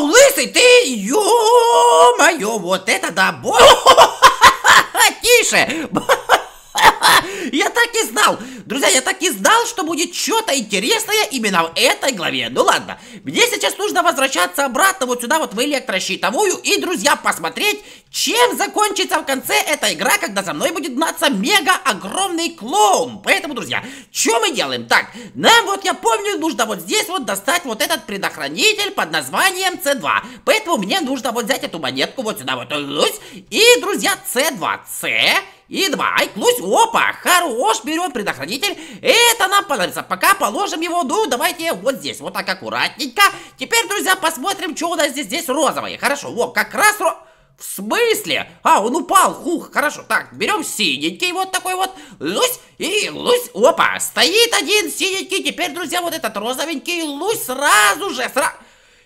Вау, лысый ты, ё-моё, вот это да, Тише! Я так и знал! Друзья, я так и знал, что будет что-то интересное именно в этой главе. Ну ладно, мне сейчас нужно возвращаться обратно вот сюда, вот в электрощитовую, и, друзья, посмотреть, чем закончится в конце эта игра, когда за мной будет гнаться мега-огромный клоун. Поэтому, друзья, что мы делаем? Так, нам вот, я помню, нужно вот здесь вот достать вот этот предохранитель под названием C2. Поэтому мне нужно вот взять эту монетку вот сюда вот, и, друзья, C2, C... И два. Айкнусь. Опа, хорош, берем предохранитель. Это нам понадобится. Пока положим его, ну, давайте вот здесь. Вот так аккуратненько. Теперь, друзья, посмотрим, что у нас здесь. Здесь розовые. Хорошо, вот, как раз... В смысле? А, он упал, хух, хорошо. Так, берем синенький вот такой вот, лусь и лусь. Опа, стоит один синенький, теперь, друзья, вот этот розовенький лусь сразу же, сразу...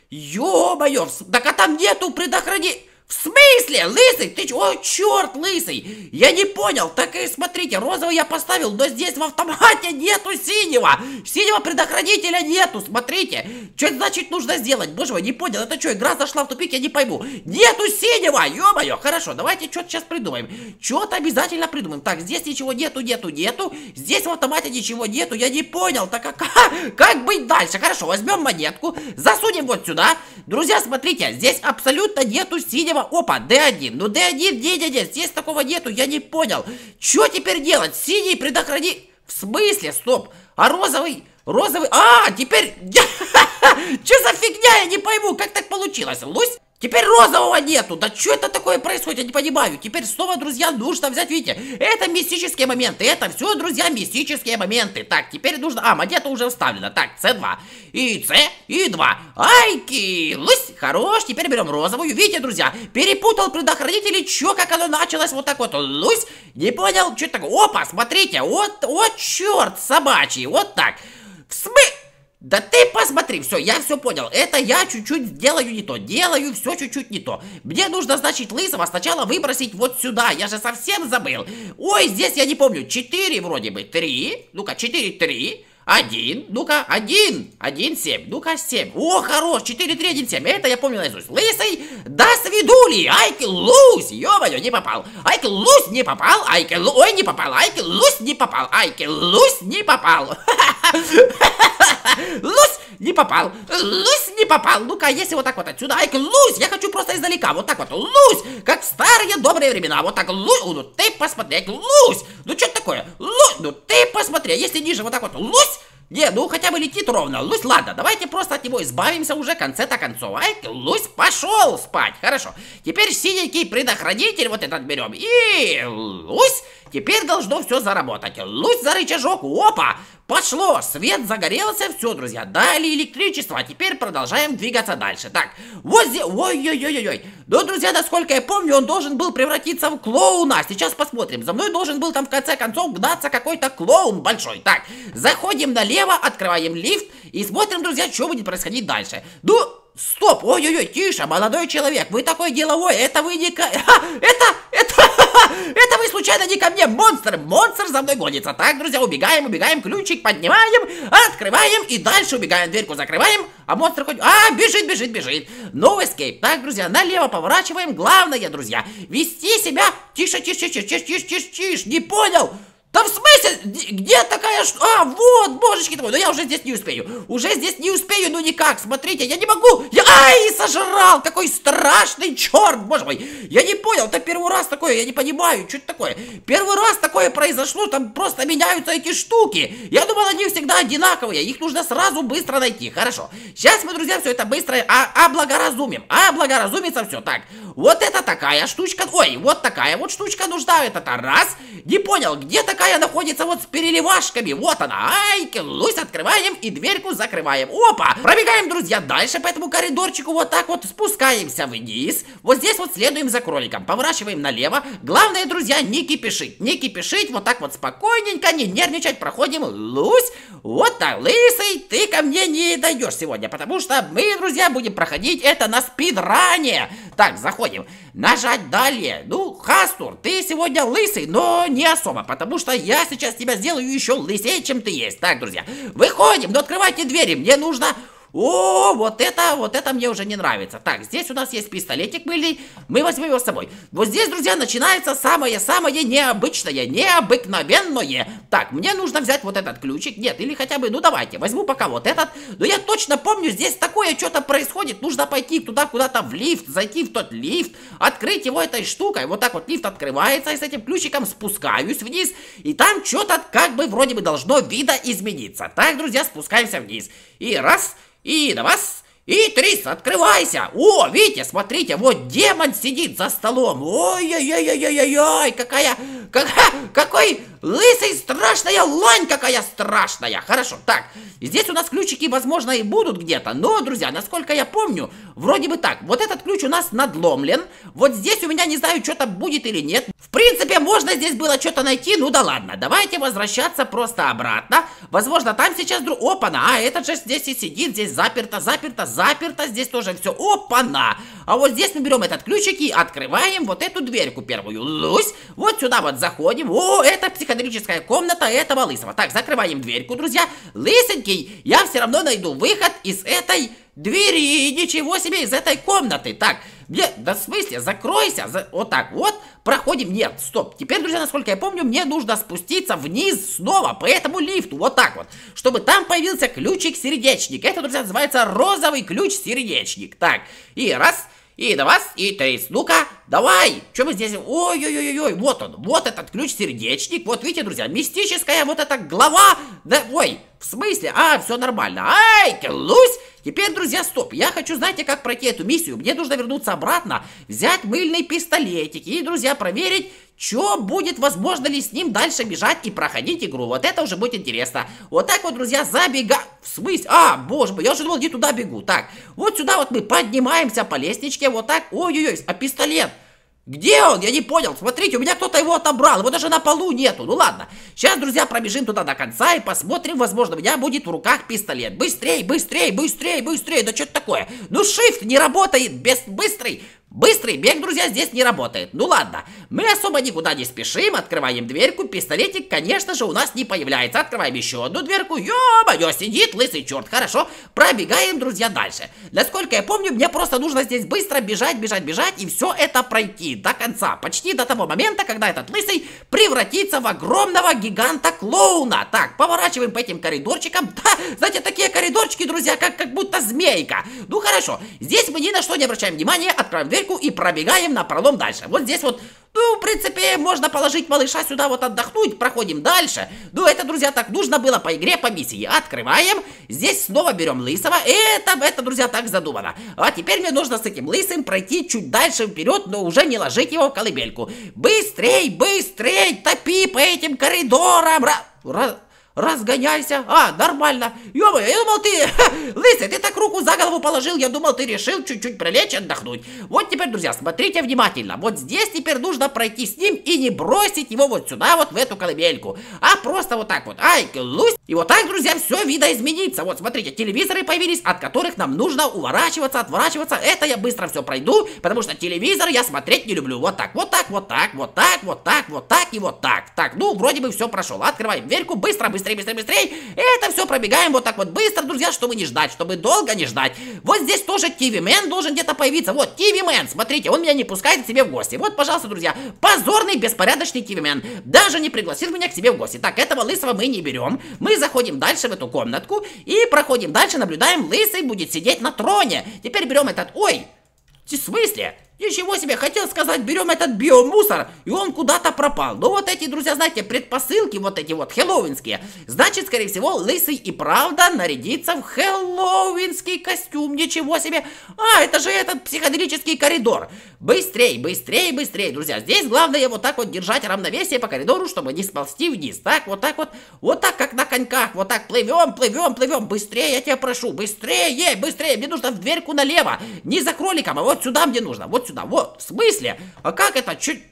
Ё-моё, так а там нету предохранителя... В смысле? Лысый? Ты чё? О, чёрт, лысый! Я не понял. Так и смотрите, розовый я поставил, но здесь в автомате нету синего. Синего предохранителя нету, смотрите. Что это значит нужно сделать? Боже мой, не понял. Это что, игра зашла в тупик? Я не пойму. Нету синего! Ё-моё, хорошо, давайте что-то сейчас придумаем. Что-то обязательно придумаем. Так, здесь ничего нету, нету, нету. Здесь в автомате ничего нету. Я не понял. Так а как, как быть дальше? Хорошо, возьмем монетку, засунем вот сюда. Друзья, смотрите, здесь абсолютно нету синего слева, опа, D1, ну D1, где не, не, здесь такого нету, я не понял, что теперь делать, синий предохрани... В смысле, стоп, а розовый, розовый, а, теперь, что за фигня, я не пойму, как так получилось, лось? Теперь розового нету. Да что это такое происходит, я не понимаю. Теперь снова, друзья, нужно взять, видите, это мистические моменты. Это все, друзья, мистические моменты. Так, теперь нужно... А, монета уже вставлена. Так, С2. И С, и 2. Айки! Лысь! Хорош, теперь берем розовую. Видите, друзья, перепутал предохранители. Чё, как оно началось вот так вот. Лысь! Не понял, что это такое. Опа, смотрите. Вот, вот черт собачий. Вот так. В смысле? Да ты посмотри, все, я все понял. Это я чуть-чуть делаю не то. Делаю все чуть-чуть не то. Мне нужно, значит, лысого сначала выбросить вот сюда. Я же совсем забыл. Ой, здесь я не помню. Четыре вроде бы. Три. Ну-ка, четыре, три. Один, ну-ка, один, один, семь, ну-ка, семь. О, хорош, четыре, три, один, семь. Это я помню наизусть. Лысый, да свидули, айки лусь, ё-моё, не попал. Айки лусь не попал, айки лусь. Ой, не попал, айки лусь не попал, айки лусь не попал. Лусь, не попал. Лусь, не попал. Ну-ка, если вот так вот отсюда. Айк, лусь, я хочу просто издалека. Вот так вот, лусь. Как в старые добрые времена. Вот так, лусь. Ну ты посмотреть, лусь. Ну что такое? Лусь, ну ты посмотри. Если ниже вот так вот, лусь. Не, ну хотя бы летит ровно. Лусь, ладно, давайте просто от него избавимся уже конце-то концов. Ай, Лусь пошел спать. Хорошо. Теперь синенький предохранитель вот этот берем. И Лусь теперь должно все заработать. Лусь за рычажок. Опа! Пошло, свет загорелся, все, друзья, дали электричество, а теперь продолжаем двигаться дальше. Так, вот здесь, ой-ой-ой-ой-ой. Ну, друзья, насколько я помню, он должен был превратиться в клоуна. Сейчас посмотрим, за мной должен был там в конце концов гнаться какой-то клоун большой. Так, заходим налево, открываем лифт и смотрим, друзья, что будет происходить дальше. Ну, стоп, ой-ой-ой, тише, молодой человек, вы такой деловой, это вы не... Ха, это, Это вы случайно не ко мне, монстр! Монстр за мной гонится. Так, друзья, убегаем, убегаем, ключик поднимаем, открываем и дальше убегаем, дверьку закрываем, а монстр хоть... А, бежит, бежит, бежит. Новый эскейп. Так, друзья, налево поворачиваем. Главное, друзья, вести себя... Тише, тише, тише, тише, тише, тише, тише. Не понял? Да в смысле? Где такая что? А, вот, божечки твои, Но я уже здесь не успею. Уже здесь не успею, ну никак. Смотрите, я не могу. Я... Ай, сожрал. какой страшный черт, боже мой. Я не понял. Это первый раз такое. Я не понимаю, что это такое. Первый раз такое произошло. Там просто меняются эти штуки. Я думал, они всегда одинаковые. Их нужно сразу быстро найти. Хорошо. Сейчас мы, друзья, все это быстро а облагоразумим. А облагоразумится все. Так, вот это такая штучка. Ой, вот такая вот штучка нужна. Это-то раз. Не понял, где такая какая находится вот с переливашками. Вот она. Ай, лусь открываем и дверьку закрываем. Опа! Пробегаем, друзья, дальше по этому коридорчику вот так вот спускаемся вниз. Вот здесь вот следуем за кроликом. Поворачиваем налево. Главное, друзья, не кипишить. Не кипишить. Вот так вот спокойненько, не нервничать. Проходим. Лусь. Вот так, лысый, ты ко мне не дойдешь сегодня, потому что мы, друзья, будем проходить это на спидране. Так, заходим. Нажать далее. Ну, Хастур, ты сегодня лысый, но не особо, потому что я сейчас тебя сделаю еще лысее, чем ты есть. Так, друзья, выходим, но ну, открывайте двери, мне нужно о, вот это, вот это мне уже не нравится. Так, здесь у нас есть пистолетик мыльный, мы возьмем его с собой. Вот здесь, друзья, начинается самое-самое необычное, необыкновенное. Так, мне нужно взять вот этот ключик, нет, или хотя бы, ну давайте, возьму пока вот этот. Но я точно помню, здесь такое что-то происходит, нужно пойти туда куда-то в лифт, зайти в тот лифт, открыть его этой штукой. Вот так вот лифт открывается, и с этим ключиком спускаюсь вниз, и там что-то как бы вроде бы должно видоизмениться. Так, друзья, спускаемся вниз. И раз, и на вас. И Трис, открывайся. О, видите, смотрите, вот демон сидит за столом. Ой-ой-ой-ой-ой-ой, какая, какая, какой Лысый страшная лань какая страшная. Хорошо, так, здесь у нас ключики, возможно, и будут где-то, но, друзья, насколько я помню, вроде бы так. Вот этот ключ у нас надломлен, вот здесь у меня, не знаю, что-то будет или нет. В принципе, можно здесь было что-то найти, ну да ладно, давайте возвращаться просто обратно. Возможно, там сейчас друг... Опа-на, а этот же здесь и сидит, здесь заперто, заперто, заперто, здесь тоже все. Опа-на. А вот здесь мы берем этот ключик и открываем вот эту дверьку первую. Лусь, вот сюда вот заходим. О, это психо электрическая комната этого лысого. Так, закрываем дверьку, друзья. Лысенький, я все равно найду выход из этой двери. Ничего себе, из этой комнаты. Так, мне, да в смысле, закройся, за, вот так вот, проходим, нет, стоп, теперь, друзья, насколько я помню, мне нужно спуститься вниз снова по этому лифту, вот так вот, чтобы там появился ключик-сердечник, это, друзья, называется розовый ключ-сердечник, так, и раз, и два, и три, ну-ка, Давай! Что мы здесь? Ой-ой-ой-ой! Вот он! Вот этот ключ-сердечник! Вот видите, друзья, мистическая вот эта глава! Да, ой! В смысле? А, все нормально. Ай, клусь! Теперь, друзья, стоп. Я хочу, знаете, как пройти эту миссию. Мне нужно вернуться обратно, взять мыльный пистолетик и, друзья, проверить, что будет, возможно ли с ним дальше бежать и проходить игру. Вот это уже будет интересно. Вот так вот, друзья, забега... В смысле? А, боже мой, я уже думал, не туда бегу. Так, вот сюда вот мы поднимаемся по лестничке, вот так. Ой-ой-ой, а пистолет... Где он? Я не понял. Смотрите, у меня кто-то его отобрал. Его даже на полу нету. Ну ладно. Сейчас, друзья, пробежим туда до конца и посмотрим. Возможно, у меня будет в руках пистолет. Быстрей, быстрей, быстрей, быстрей. Да что это такое? Ну, shift не работает. Без быстрый. Быстрый бег, друзья, здесь не работает. Ну ладно, мы особо никуда не спешим, открываем дверку, пистолетик, конечно же, у нас не появляется. Открываем еще одну дверку, ё-моё, сидит лысый черт, хорошо. Пробегаем, друзья, дальше. Насколько я помню, мне просто нужно здесь быстро бежать, бежать, бежать и все это пройти до конца. Почти до того момента, когда этот лысый превратится в огромного гиганта-клоуна. Так, поворачиваем по этим коридорчикам. Да, знаете, такие коридорчики, друзья, как, как будто змейка. Ну хорошо, здесь мы ни на что не обращаем внимания, открываем дверь стойку и пробегаем на пролом дальше. Вот здесь вот, ну, в принципе, можно положить малыша сюда вот отдохнуть, проходим дальше. Ну, это, друзья, так нужно было по игре, по миссии. Открываем, здесь снова берем лысого, это, это, друзья, так задумано. А теперь мне нужно с этим лысым пройти чуть дальше вперед, но уже не ложить его в колыбельку. Быстрей, быстрей, топи по этим коридорам, раз... Ра... Разгоняйся. А, нормально. ё я думал, ты... Ха, лысый, ты так руку за голову положил. Я думал, ты решил чуть-чуть прилечь отдохнуть. Вот теперь, друзья, смотрите внимательно. Вот здесь теперь нужно пройти с ним и не бросить его вот сюда, вот в эту колыбельку. А просто вот так вот. Ай, лусь. И вот так, друзья, все видоизменится. Вот, смотрите, телевизоры появились, от которых нам нужно уворачиваться, отворачиваться. Это я быстро все пройду, потому что телевизор я смотреть не люблю. Вот так, вот так, вот так, вот так, вот так, вот так и вот так. Так, ну, вроде бы все прошел. Открываем дверьку быстро, быстро быстрее, быстрее, быстрее. И это все пробегаем вот так вот быстро, друзья, чтобы не ждать, чтобы долго не ждать. Вот здесь тоже Кивимен должен где-то появиться. Вот, Кивимен, смотрите, он меня не пускает к себе в гости. Вот, пожалуйста, друзья, позорный, беспорядочный Кивимен. Даже не пригласил меня к себе в гости. Так, этого лысого мы не берем. Мы заходим дальше в эту комнатку и проходим дальше, наблюдаем, лысый будет сидеть на троне. Теперь берем этот... Ой, в смысле? Ничего себе, хотел сказать, берем этот биомусор, и он куда-то пропал. Ну вот эти, друзья, знаете, предпосылки вот эти вот, хэллоуинские. Значит, скорее всего, Лысый и правда нарядится в хэллоуинский костюм. Ничего себе. А, это же этот психоделический коридор. Быстрей, быстрей, быстрей, друзья. Здесь главное вот так вот держать равновесие по коридору, чтобы не сползти вниз. Так, вот так вот, вот так, как на коньках. Вот так плывем, плывем, плывем. Быстрее, я тебя прошу, быстрее, быстрее. Мне нужно в дверьку налево. Не за кроликом, а вот сюда мне нужно. Вот вот сюда, вот, в смысле? А как это, чуть...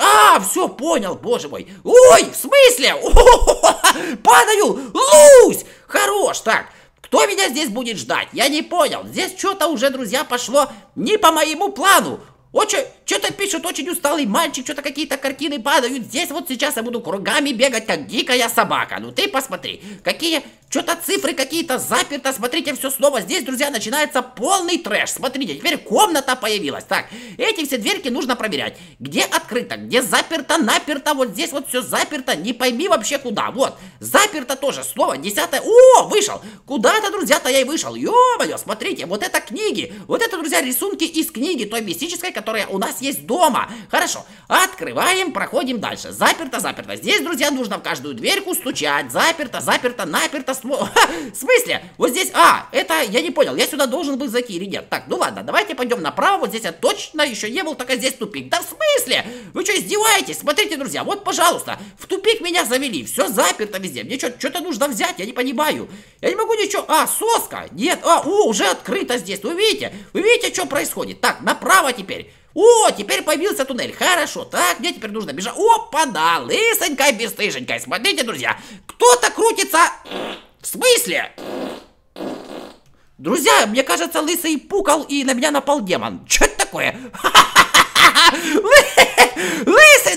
А, все, понял, боже мой. Ой, в смысле? Падаю! Лусь! Хорош, так. Кто меня здесь будет ждать? Я не понял. Здесь что-то уже, друзья, пошло не по моему плану. Очень... Что-то пишут, очень усталый мальчик, что-то какие-то картины падают. Здесь вот сейчас я буду кругами бегать, как дикая собака. Ну ты посмотри, какие... Что-то цифры какие-то заперто, смотрите, все снова здесь, друзья, начинается полный трэш. Смотрите, теперь комната появилась. Так, эти все дверки нужно проверять. Где открыто, где заперто, наперто, вот здесь вот все заперто, не пойми вообще куда. Вот, заперто тоже, снова, десятое. О, вышел! Куда-то, друзья-то я и вышел. Ё-моё, смотрите, вот это книги. Вот это, друзья, рисунки из книги, той мистической, которая у нас нас есть дома. Хорошо, открываем, проходим дальше. Заперто, заперто. Здесь, друзья, нужно в каждую дверьку стучать. Заперто, заперто, наперто. в смысле? Вот здесь... А, это я не понял. Я сюда должен был зайти или нет? Так, ну ладно, давайте пойдем направо. Вот здесь я точно еще не был, только здесь тупик. Да в смысле? Вы что, издеваетесь? Смотрите, друзья, вот, пожалуйста, в тупик меня завели. Все заперто везде. Мне что-то нужно взять, я не понимаю. Я не могу ничего... А, соска! Нет, а, о, уже открыто здесь. Вы видите? Вы видите, что происходит? Так, направо теперь. О, теперь появился туннель. Хорошо, так, мне теперь нужно бежать. Опа-да, лысонькая, бесстыженькая. Смотрите, друзья, кто-то крутится... В смысле? Друзья, мне кажется, лысый пукал и на меня напал демон. Что это такое?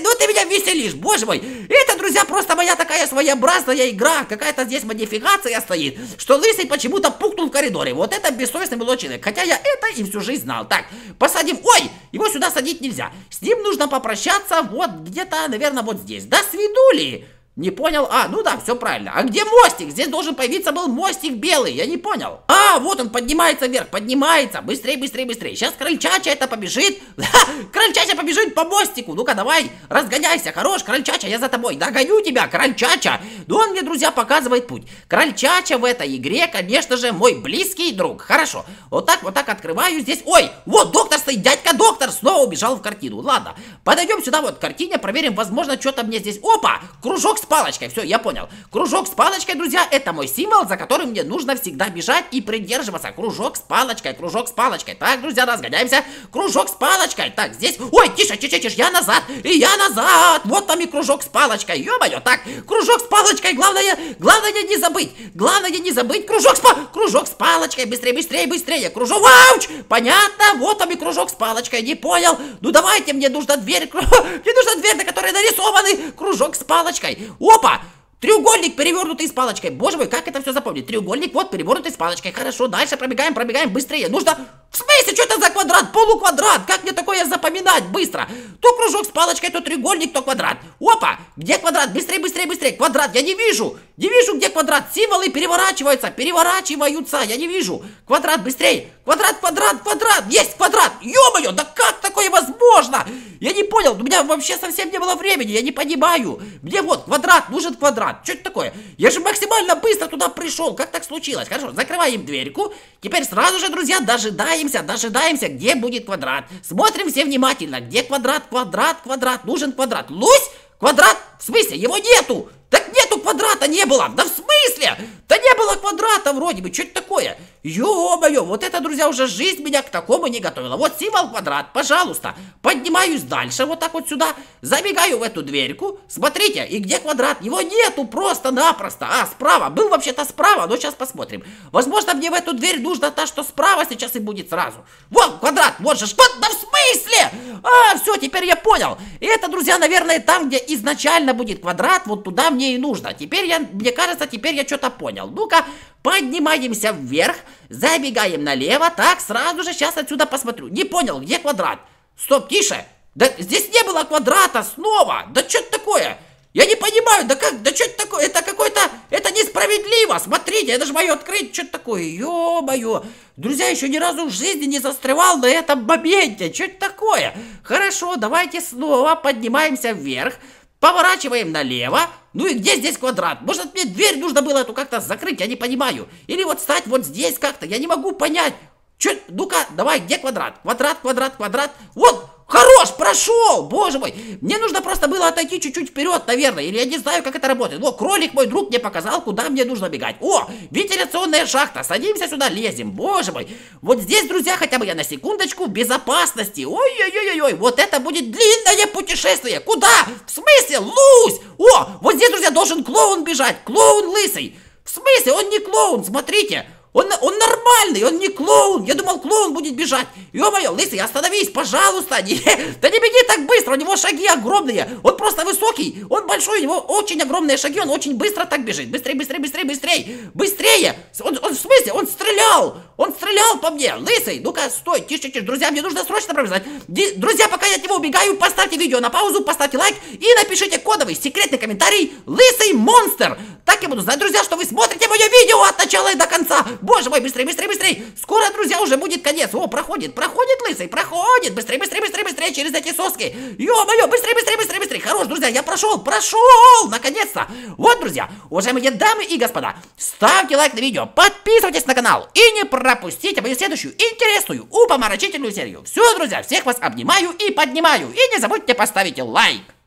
ты, ну ты меня веселишь, боже мой. Это, друзья, просто моя такая своеобразная игра. Какая-то здесь модификация стоит, что лысый почему-то пукнул в коридоре. Вот это бессовестный был человек. Хотя я это и всю жизнь знал. Так, посадим. Ой, его сюда садить нельзя. С ним нужно попрощаться вот где-то, наверное, вот здесь. До свидули. Не понял? А, ну да, все правильно. А где мостик? Здесь должен появиться был мостик белый, я не понял. А, вот он поднимается вверх, поднимается. Быстрее, быстрее, быстрее. Сейчас крольчача это побежит. крольчача побежит по мостику. Ну-ка, давай, разгоняйся. Хорош, крольчача, я за тобой. Догоню тебя, крольчача. Ну, он мне, друзья, показывает путь. Крольчача в этой игре, конечно же, мой близкий друг. Хорошо. Вот так, вот так открываю здесь. Ой, вот доктор стоит, дядька доктор снова убежал в картину. Ладно, подойдем сюда вот к картине, проверим, возможно, что-то мне здесь. Опа, кружок с палочкой. Все, я понял. Кружок с палочкой, друзья, это мой символ, за которым мне нужно всегда бежать и придерживаться. Кружок с палочкой, кружок с палочкой. Так, друзья, разгоняемся. Кружок с палочкой. Так, здесь... Ой, тише, тише, тише, я назад, и я назад. Вот там и кружок с палочкой. Ё-моё, так, кружок с палочкой. Главное, главное не забыть. Главное не забыть. Кружок с, кружок с палочкой. Быстрее, быстрее, быстрее. Кружок... Ауч! Понятно, вот там и кружок с палочкой. Не понял. Ну давайте, мне нужна дверь. Мне нужна дверь, на которой нарисованы кружок с палочкой. Опа! Треугольник, перевернутый с палочкой. Боже мой, как это все запомнить? Треугольник, вот, перевернутый с палочкой. Хорошо, дальше пробегаем, пробегаем быстрее. Нужно... В смысле, что это за квадрат? Полуквадрат. Как мне такое запоминать? Быстро. То кружок с палочкой, то треугольник, то квадрат. Опа, где квадрат? Быстрее, быстрее, быстрее. Квадрат, я не вижу. Не вижу, где квадрат. Символы переворачиваются, переворачиваются. Я не вижу. Квадрат, быстрей, Квадрат, квадрат, квадрат. Есть квадрат. Ё-моё, да как такое возможно? Я не понял. У меня вообще совсем не было времени. Я не понимаю. Мне вот квадрат, нужен квадрат. Что это такое? Я же максимально быстро туда пришел. Как так случилось? Хорошо, закрываем дверьку. Теперь сразу же, друзья, дожидаемся, дожидаемся, где будет квадрат. Смотрим все внимательно. Где квадрат, квадрат, квадрат. Нужен квадрат. Лусь, квадрат. В смысле, его нету. Так нету квадрата не было! Да в смысле? Да не было квадрата вроде бы, что это такое? Ё-моё, вот это, друзья, уже жизнь меня к такому не готовила. Вот символ квадрат, пожалуйста. Поднимаюсь дальше, вот так вот сюда, забегаю в эту дверьку. Смотрите, и где квадрат? Его нету просто-напросто. А, справа. Был вообще-то справа, но сейчас посмотрим. Возможно, мне в эту дверь нужно та, что справа сейчас и будет сразу. Вот квадрат, вот же, что? Да в смысле? А, все, теперь я понял. И это, друзья, наверное, там, где изначально будет квадрат, вот туда мне и нужно. Теперь я, мне кажется, теперь я что-то понял. Ну-ка, Поднимаемся вверх, забегаем налево. Так, сразу же сейчас отсюда посмотрю. Не понял, где квадрат? Стоп, тише. Да здесь не было квадрата снова. Да что это такое? Я не понимаю, да как, да что это такое? Это какой-то, это несправедливо. Смотрите, это же мое открыть, что это такое? Ё-моё. Друзья, еще ни разу в жизни не застревал на этом моменте. Что это такое? Хорошо, давайте снова поднимаемся вверх. Поворачиваем налево. Ну и где здесь квадрат? Может, мне дверь нужно было эту как-то закрыть, я не понимаю. Или вот стать вот здесь как-то, я не могу понять. Чё, ну-ка, давай, где квадрат? Квадрат, квадрат, квадрат. Вот, Хорош, прошел, боже мой. Мне нужно просто было отойти чуть-чуть вперед, наверное, или я не знаю, как это работает. Но кролик мой друг мне показал, куда мне нужно бегать. О, вентиляционная шахта, садимся сюда, лезем, боже мой. Вот здесь, друзья, хотя бы я на секундочку в безопасности. Ой-ой-ой-ой, вот это будет длинное путешествие. Куда? В смысле? Лусь! О, вот здесь, друзья, должен клоун бежать, клоун лысый. В смысле? Он не клоун, смотрите. Смотрите. Он, он нормальный, он не клоун. Я думал, клоун будет бежать. Ё-моё, лысый, остановись, пожалуйста. Не, да не беги так быстро, у него шаги огромные. Он просто высокий, он большой, у него очень огромные шаги, он очень быстро так бежит. Быстрее, быстрее, быстрее, быстрее. Быстрее. Он, он в смысле, он стрелял. Он стрелял по мне. Лысый, ну-ка, стой, тише, тише. Друзья, мне нужно срочно пробежать. друзья, пока я от него убегаю, поставьте видео на паузу, поставьте лайк и напишите кодовый секретный комментарий «Лысый монстр» я буду знать, друзья, что вы смотрите мое видео от начала и до конца. Боже мой, быстрее, быстрее, быстрее. Скоро, друзья, уже будет конец. О, проходит, проходит, лысый, проходит. Быстрее, быстрее, быстрее, быстрее через эти соски. Ё-моё, быстрее, быстрее, быстрее, быстрее. Хорош, друзья, я прошел, прошел, наконец-то. Вот, друзья, уважаемые дамы и господа, ставьте лайк на видео, подписывайтесь на канал и не пропустите мою следующую интересную, упоморочительную серию. Все, друзья, всех вас обнимаю и поднимаю. И не забудьте поставить лайк.